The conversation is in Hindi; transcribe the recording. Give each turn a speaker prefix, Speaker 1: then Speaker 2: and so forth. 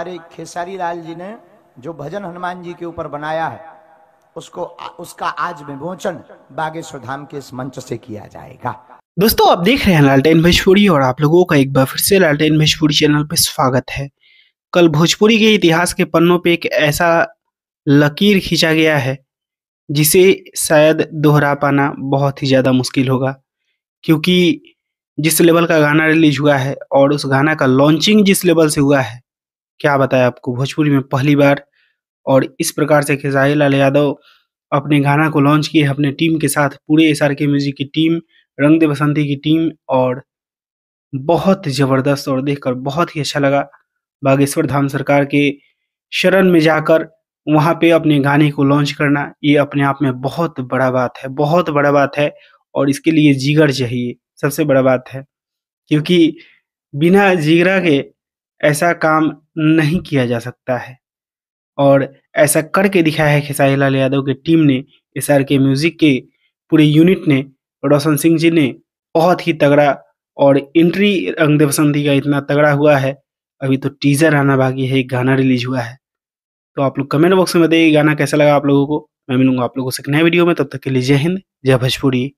Speaker 1: हमारे खेसारी लाल जी ने जो भजन हनुमान जी के ऊपर बनाया है उसको उसका आज विमोचन बागेश्वर धाम के इस मंच से किया जाएगा दोस्तों आप देख
Speaker 2: रहे हैं लालटेन भोजपुरी और आप लोगों का एक बार फिर से लालटेन भोजपुरी चैनल पर स्वागत है कल भोजपुरी के इतिहास के पन्नों पे एक ऐसा लकीर खींचा गया है जिसे शायद दोहरा पाना बहुत ही ज़्यादा मुश्किल होगा क्योंकि जिस लेवल का गाना रिलीज हुआ है और उस गाना का लॉन्चिंग जिस लेवल से हुआ है क्या बताया आपको भोजपुरी में पहली बार और इस प्रकार से खेसारी लाल यादव अपने गाना को लॉन्च किए अपने टीम के साथ पूरे एस आर के म्यूजिक की टीम रंग दे बसंती की टीम और बहुत जबरदस्त और देखकर बहुत ही अच्छा लगा बागेश्वर धाम सरकार के शरण में जाकर वहाँ पे अपने गाने को लॉन्च करना ये अपने आप में बहुत बड़ा बात है बहुत बड़ा बात है और इसके लिए जिगर चाहिए सबसे बड़ा बात है क्योंकि बिना जिगरा के ऐसा काम नहीं किया जा सकता है और ऐसा करके दिखाया है खेसारी लाल यादव की टीम ने एस आर के म्यूजिक के पूरे यूनिट ने रोशन सिंह जी ने बहुत ही तगड़ा और एंट्री रंगदेव बसंती का इतना तगड़ा हुआ है अभी तो टीजर आना बाकी है एक गाना रिलीज हुआ है तो आप लोग कमेंट बॉक्स में बताइए गाना कैसा लगा आप लोगों को मैं मिलूंगा आप लोगों से नए वीडियो में तब तक के लिए जय हिंद जय भोजपुरी